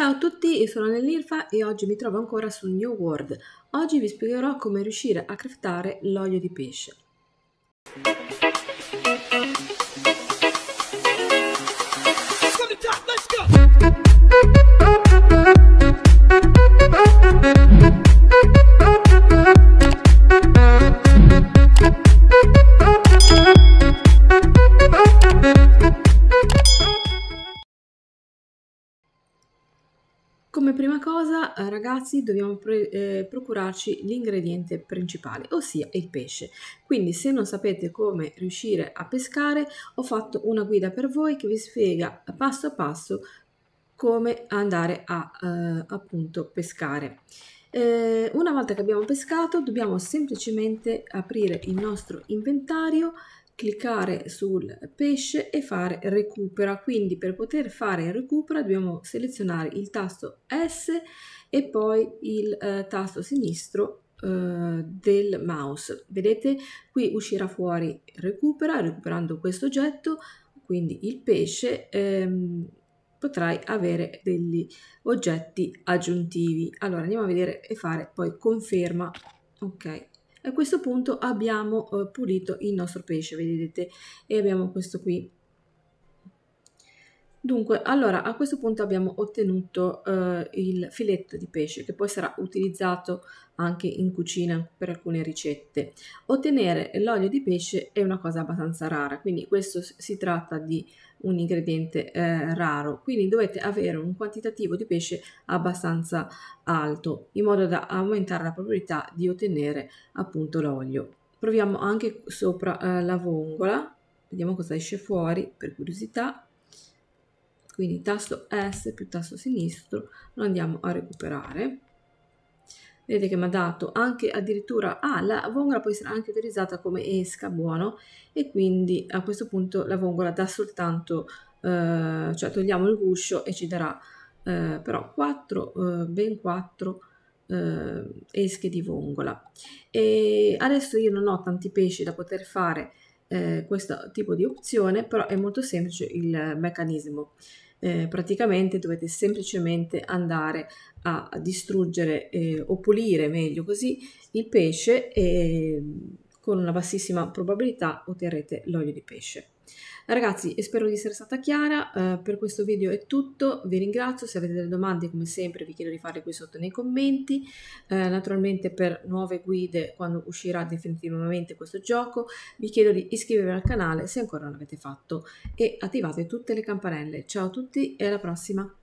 Ciao a tutti, io sono Nell'Irfa e oggi mi trovo ancora su New World. Oggi vi spiegherò come riuscire a craftare l'olio di pesce. Come prima cosa, eh, ragazzi, dobbiamo pre- eh, procurarci l'ingrediente principale, ossia il pesce. Quindi se non sapete come riuscire a pescare, ho fatto una guida per voi che vi spiega passo a passo come andare a eh, appunto pescare. Eh, una volta che abbiamo pescato dobbiamo semplicemente aprire il nostro inventario, cliccare sul pesce e fare recupera. Quindi per poter fare recupera dobbiamo selezionare il tasto S e poi il eh, tasto sinistro eh, del mouse. Vedete qui uscirà fuori recupera, recuperando questo oggetto, quindi il pesce. Ehm, potrai avere degli oggetti aggiuntivi allora andiamo a vedere e fare poi conferma ok a questo punto abbiamo eh, pulito il nostro pesce vedete e abbiamo questo qui Dunque, allora a questo punto abbiamo ottenuto eh, il filetto di pesce che poi sarà utilizzato anche in cucina per alcune ricette. Ottenere l'olio di pesce è una cosa abbastanza rara, quindi questo si tratta di un ingrediente eh, raro, quindi dovete avere un quantitativo di pesce abbastanza alto in modo da aumentare la probabilità di ottenere appunto l'olio. Proviamo anche sopra eh, la vongola, vediamo cosa esce fuori per curiosità quindi tasto S più tasto sinistro, lo andiamo a recuperare. Vedete che mi ha dato anche addirittura, ah, la vongola può essere anche utilizzata come esca, buono, e quindi a questo punto la vongola dà soltanto, eh, cioè togliamo il guscio e ci darà eh, però 4, eh, ben 4 eh, esche di vongola. E adesso io non ho tanti pesci da poter fare eh, questo tipo di opzione, però è molto semplice il meccanismo eh, praticamente dovete semplicemente andare a distruggere eh, o pulire meglio così il pesce e mm, con una bassissima probabilità otterrete l'olio di pesce. Ragazzi, spero di essere stata chiara, uh, per questo video è tutto, vi ringrazio, se avete delle domande come sempre vi chiedo di farle qui sotto nei commenti, uh, naturalmente per nuove guide quando uscirà definitivamente questo gioco vi chiedo di iscrivervi al canale se ancora non l'avete fatto e attivate tutte le campanelle. Ciao a tutti e alla prossima!